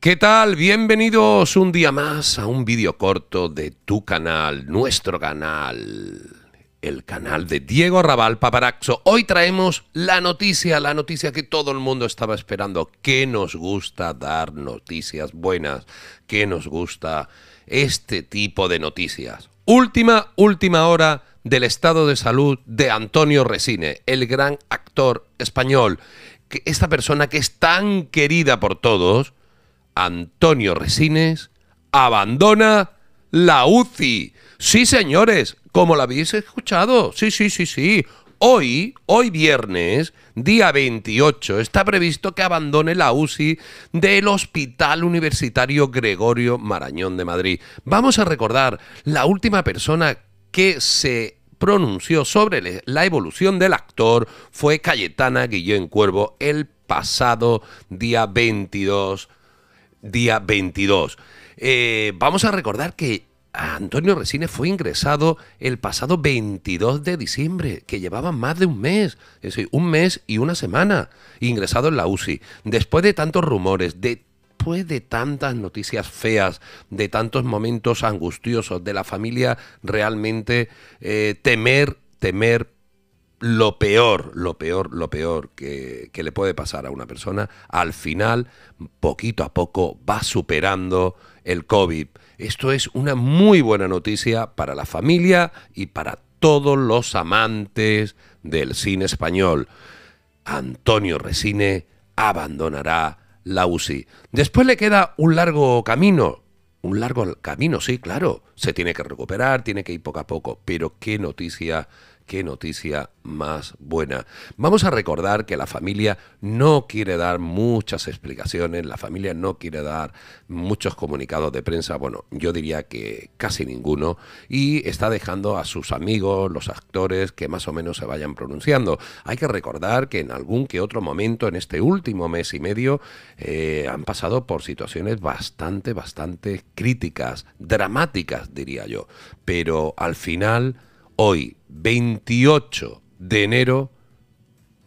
¿Qué tal? Bienvenidos un día más a un vídeo corto de tu canal, nuestro canal, el canal de Diego arrabal Paparaxo. Hoy traemos la noticia, la noticia que todo el mundo estaba esperando, que nos gusta dar noticias buenas, que nos gusta este tipo de noticias. Última, última hora del estado de salud de Antonio Resine, el gran actor español. Que esta persona que es tan querida por todos, Antonio Resines abandona la UCI. Sí, señores, como lo habéis escuchado. Sí, sí, sí, sí. Hoy, hoy viernes, día 28, está previsto que abandone la UCI del Hospital Universitario Gregorio Marañón de Madrid. Vamos a recordar la última persona que se pronunció sobre la evolución del actor fue Cayetana Guillén Cuervo el pasado día 22 día 22. Eh, vamos a recordar que Antonio Resines fue ingresado el pasado 22 de diciembre, que llevaba más de un mes, es decir, un mes y una semana ingresado en la UCI. Después de tantos rumores, después de tantas noticias feas, de tantos momentos angustiosos, de la familia realmente eh, temer, temer lo peor, lo peor, lo peor que, que, le puede pasar a una persona, al final, poquito a poco, va superando el COVID. Esto es una muy buena noticia para la familia y para todos los amantes del cine español. Antonio Resine abandonará la UCI. Después le queda un largo camino, un largo camino, sí, claro. Se tiene que recuperar, tiene que ir poco a poco. Pero qué noticia qué noticia más buena. Vamos a recordar que la familia no quiere dar muchas explicaciones, la familia no quiere dar muchos comunicados de prensa, bueno, yo diría que casi ninguno, y está dejando a sus amigos, los actores, que más o menos se vayan pronunciando. Hay que recordar que en algún que otro momento, en este último mes y medio, eh, han pasado por situaciones bastante, bastante críticas, dramáticas, diría yo, pero al final hoy, 28 de enero,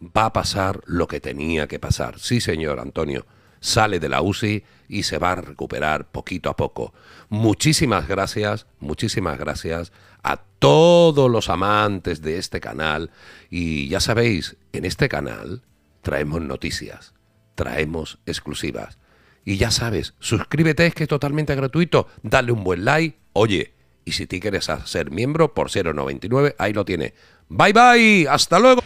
va a pasar lo que tenía que pasar. Sí, señor Antonio, sale de la UCI y se va a recuperar poquito a poco. Muchísimas gracias, muchísimas gracias a todos los amantes de este canal. Y ya sabéis, en este canal traemos noticias, traemos exclusivas. Y ya sabes, suscríbete, es que es totalmente gratuito, dale un buen like, oye y si te quieres hacer miembro por 0,99, ahí lo tiene. Bye bye, hasta luego.